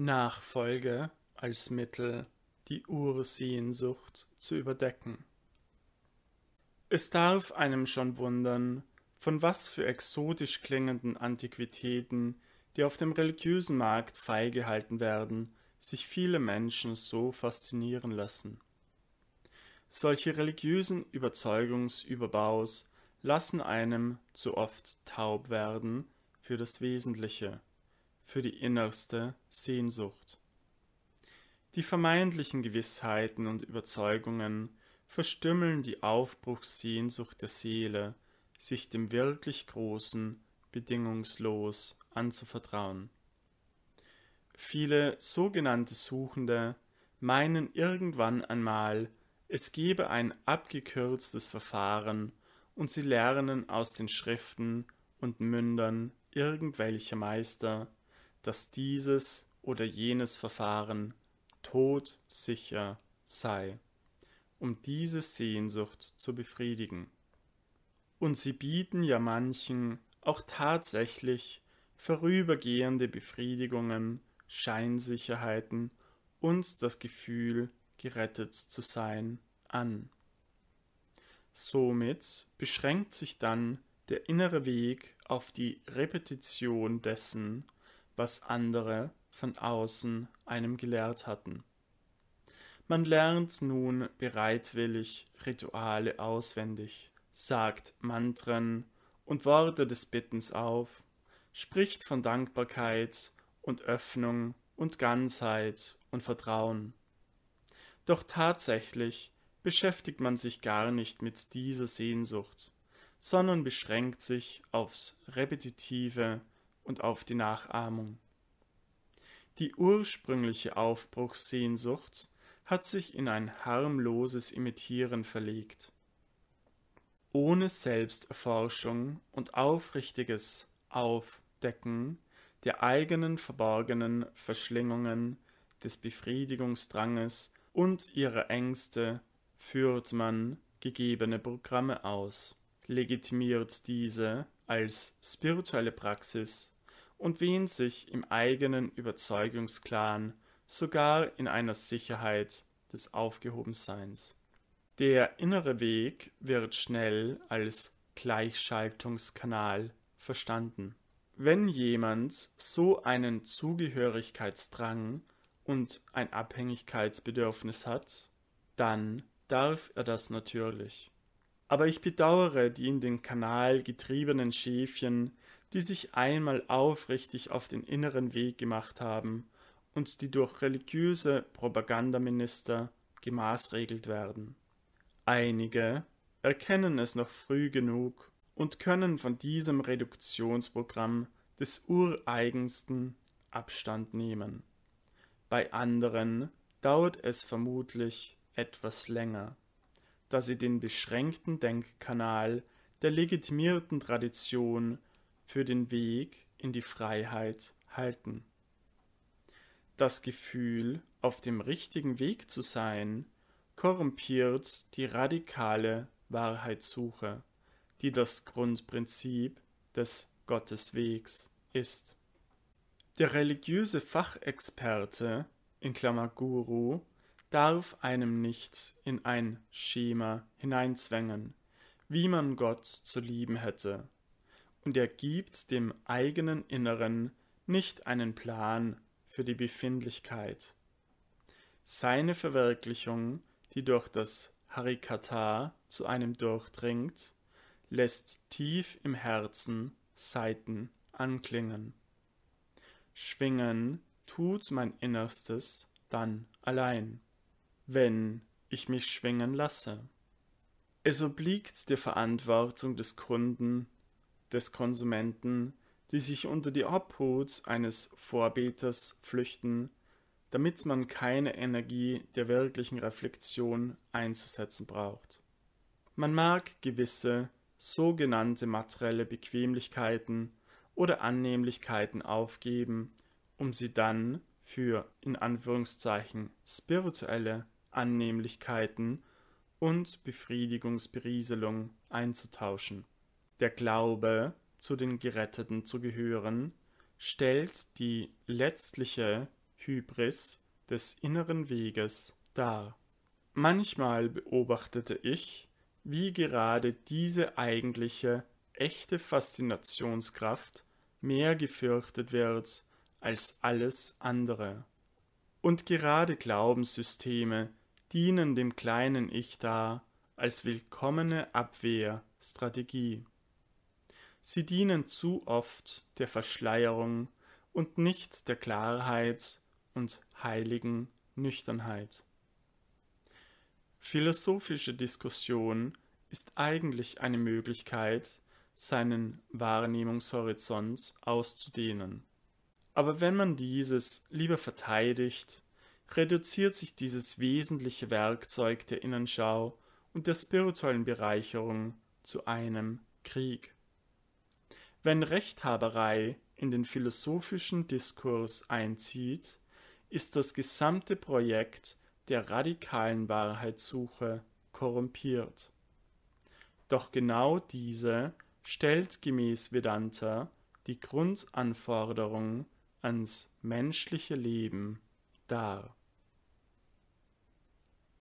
Nachfolge als Mittel, die Ursehnsucht zu überdecken. Es darf einem schon wundern, von was für exotisch klingenden Antiquitäten, die auf dem religiösen Markt feigehalten werden, sich viele Menschen so faszinieren lassen. Solche religiösen Überzeugungsüberbaus lassen einem zu oft taub werden für das Wesentliche für die innerste Sehnsucht. Die vermeintlichen Gewissheiten und Überzeugungen verstümmeln die Aufbruchssehnsucht der Seele, sich dem wirklich Großen bedingungslos anzuvertrauen. Viele sogenannte Suchende meinen irgendwann einmal, es gebe ein abgekürztes Verfahren und sie lernen aus den Schriften und Mündern irgendwelcher Meister, dass dieses oder jenes Verfahren todsicher sei, um diese Sehnsucht zu befriedigen. Und sie bieten ja manchen auch tatsächlich vorübergehende Befriedigungen, Scheinsicherheiten und das Gefühl, gerettet zu sein, an. Somit beschränkt sich dann der innere Weg auf die Repetition dessen, was andere von außen einem gelehrt hatten. Man lernt nun bereitwillig Rituale auswendig, sagt Mantren und Worte des Bittens auf, spricht von Dankbarkeit und Öffnung und Ganzheit und Vertrauen. Doch tatsächlich beschäftigt man sich gar nicht mit dieser Sehnsucht, sondern beschränkt sich aufs repetitive und auf die Nachahmung. Die ursprüngliche Aufbruchssehnsucht hat sich in ein harmloses Imitieren verlegt. Ohne Selbsterforschung und aufrichtiges Aufdecken der eigenen verborgenen Verschlingungen, des Befriedigungsdranges und ihrer Ängste führt man gegebene Programme aus, legitimiert diese als spirituelle Praxis und wie sich im eigenen Überzeugungsklan sogar in einer Sicherheit des Aufgehobenseins. Der innere Weg wird schnell als Gleichschaltungskanal verstanden. Wenn jemand so einen Zugehörigkeitsdrang und ein Abhängigkeitsbedürfnis hat, dann darf er das natürlich. Aber ich bedauere die in den Kanal getriebenen Schäfchen, die sich einmal aufrichtig auf den inneren Weg gemacht haben und die durch religiöse Propagandaminister gemaßregelt werden. Einige erkennen es noch früh genug und können von diesem Reduktionsprogramm des ureigensten Abstand nehmen. Bei anderen dauert es vermutlich etwas länger, da sie den beschränkten Denkkanal der legitimierten Tradition für den Weg in die Freiheit halten. Das Gefühl, auf dem richtigen Weg zu sein, korrumpiert die radikale Wahrheitssuche, die das Grundprinzip des Gotteswegs ist. Der religiöse Fachexperte in Klammer Guru darf einem nicht in ein Schema hineinzwängen, wie man Gott zu lieben hätte, und er gibt dem eigenen Inneren nicht einen Plan für die Befindlichkeit. Seine Verwirklichung, die durch das Harikata zu einem durchdringt, lässt tief im Herzen Saiten anklingen. Schwingen tut mein Innerstes dann allein, wenn ich mich schwingen lasse. Es obliegt der Verantwortung des Kunden, des Konsumenten, die sich unter die Obhut eines Vorbeters flüchten, damit man keine Energie der wirklichen Reflexion einzusetzen braucht. Man mag gewisse sogenannte materielle Bequemlichkeiten oder Annehmlichkeiten aufgeben, um sie dann für in Anführungszeichen spirituelle Annehmlichkeiten und Befriedigungsberieselung einzutauschen. Der Glaube, zu den Geretteten zu gehören, stellt die letztliche Hybris des inneren Weges dar. Manchmal beobachtete ich, wie gerade diese eigentliche, echte Faszinationskraft mehr gefürchtet wird als alles andere. Und gerade Glaubenssysteme dienen dem kleinen Ich da als willkommene Abwehrstrategie. Sie dienen zu oft der Verschleierung und nicht der Klarheit und heiligen Nüchternheit. Philosophische Diskussion ist eigentlich eine Möglichkeit, seinen Wahrnehmungshorizont auszudehnen. Aber wenn man dieses lieber verteidigt, reduziert sich dieses wesentliche Werkzeug der Innenschau und der spirituellen Bereicherung zu einem Krieg. Wenn Rechthaberei in den philosophischen Diskurs einzieht, ist das gesamte Projekt der radikalen Wahrheitssuche korrumpiert. Doch genau diese stellt gemäß Vedanta die Grundanforderung ans menschliche Leben dar